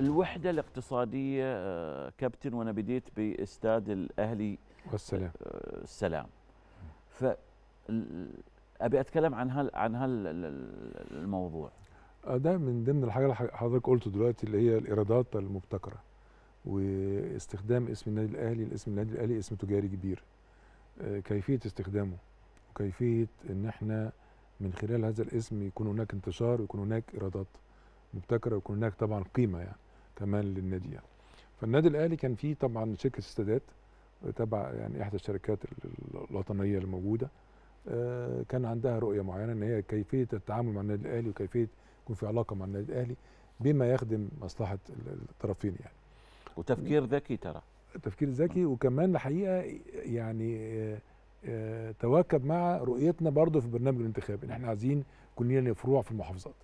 الوحده الاقتصاديه آه، كابتن وانا بديت باستاد الاهلي والسلام آه، السلام ف ابي اتكلم عن هال عن الموضوع آه، ده من ضمن الحاجه اللي حضرتك قلته دلوقتي اللي هي الايرادات المبتكره واستخدام اسم النادي الاهلي الاسم النادي الاهلي اسم تجاري كبير كيفيه استخدامه وكيفيه ان احنا من خلال هذا الاسم يكون هناك انتشار ويكون هناك ايرادات مبتكره ويكون هناك طبعا قيمه يعني كمان للنادي يعني. فالنادي الاهلي كان فيه طبعا شركه السادات تبع يعني احدى الشركات الوطنيه الموجوده آه، كان عندها رؤيه معينه ان هي كيفيه التعامل مع النادي الاهلي وكيفيه يكون في علاقه مع النادي الاهلي بما يخدم مصلحه الطرفين يعني وتفكير ذكي ترى تفكير ذكي وكمان الحقيقه يعني آه، آه، تواكب مع رؤيتنا برضه في البرنامج الانتخابي ان احنا عايزين كلنا فروع في المحافظات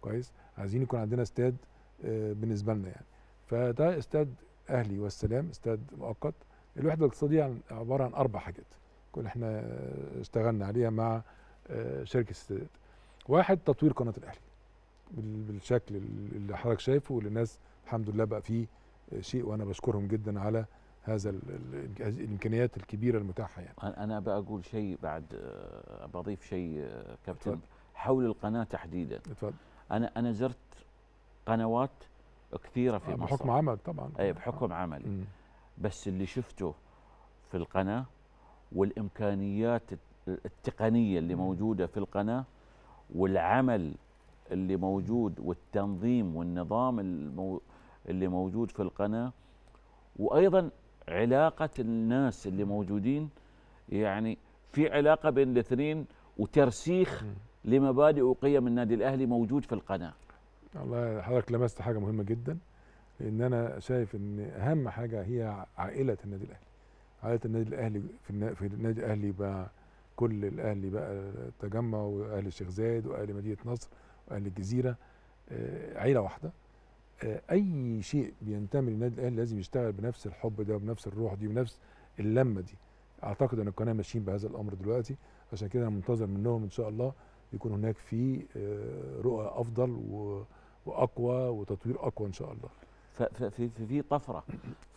كويس عايزين يكون عندنا استاد آه، بالنسبه لنا يعني فده استاد اهلي والسلام استاد مؤقت الوحده الاقتصاديه عباره عن اربع حاجات كل احنا آه، اشتغلنا عليها مع آه، شركه استاد واحد تطوير قناه الاهلي بالشكل اللي حضرتك شايفه واللي الناس الحمد لله بقى فيه شيء وانا بشكرهم جدا على هذا الامكانيات الكبيره المتاحه يعني انا بقول شيء بعد بضيف شيء كابتن حول القناه تحديدا اتفضل انا انا زرت قنوات كثيره في آه، مصر إيه، بحكم عمل طبعا اي بحكم عملي بس اللي شفته في القناه والامكانيات التقنيه اللي موجوده في القناه والعمل اللي موجود والتنظيم والنظام اللي موجود في القناه وايضا علاقه الناس اللي موجودين يعني في علاقه بين الاثنين وترسيخ لمبادئ وقيم النادي الاهلي موجود في القناه والله حضرتك لمست حاجه مهمه جدا لان انا شايف ان اهم حاجه هي عائله النادي الاهلي عائله النادي الاهلي في في النادي الاهلي بقى كل الاهلي بقى التجمع واهل الشيخ زايد واهل مدينه نصر واهل الجزيره آه، عيله واحده آه، اي شيء بينتمي للنادي الاهلي لازم يشتغل بنفس الحب ده وبنفس الروح دي وبنفس اللمه دي اعتقد ان القناه ماشيين بهذا الامر دلوقتي عشان كده انا منتظر منهم ان شاء الله يكون هناك في آه، رؤى افضل و واقوى وتطوير اقوى ان شاء الله ففي في في طفره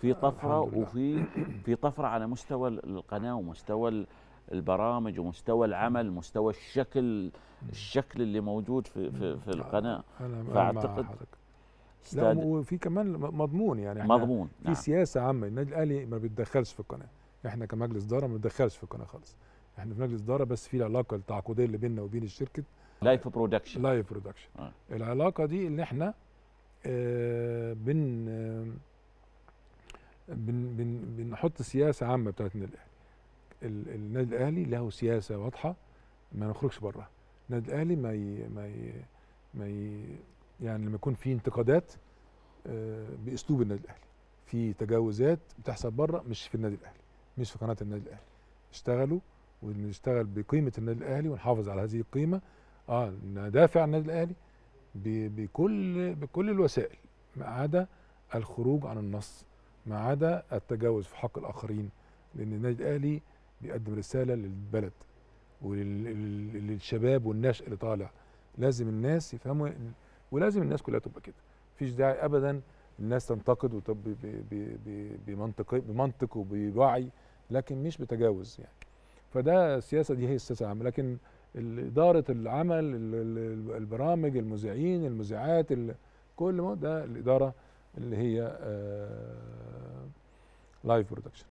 في طفره وفي في طفره على مستوى القناه ومستوى البرامج ومستوى العمل مستوى الشكل الشكل اللي موجود في في, في القناه أنا فاعتقد لا وفي كمان مضمون يعني احنا مضمون في نعم. سياسه عامه النادي الاهلي ما بيتدخلش في القناه احنا كمجلس اداره ما بنتدخلش في القناه خالص احنا في مجلس اداره بس في العلاقه التعاقديه اللي بيننا وبين الشركه لايف برودكشن لايف برودكشن العلاقه دي ان احنا آه، بن آه، بن بن بنحط سياسه عامه النادي الاهلي النادي الاهلي له سياسه واضحه ما نخرجش بره النادي الاهلي ما ي... ما ي... ما ي... يعني لما يكون في انتقادات آه، باسلوب النادي الاهلي في تجاوزات بتحصل بره مش في النادي الاهلي مش في قناه النادي الاهلي اشتغلوا ونشتغل بقيمه النادي الاهلي ونحافظ على هذه القيمه اه ندافع عن النادي الاهلي بكل بكل الوسائل ما عدا الخروج عن النص ما عدا التجاوز في حق الاخرين لان النادي الاهلي بيقدم رساله للبلد وللشباب والنشء اللي طالع لازم الناس يفهموا ولازم الناس كلها تبقى كده مفيش داعي ابدا الناس تنتقد وطب بمنطق بمنطق وبوعي لكن مش بتجاوز يعني فده السياسه دي هي السياسه العامه لكن اداره العمل البرامج المذيعين المذيعات كل ده الاداره اللي هي لايف آه، برودكشن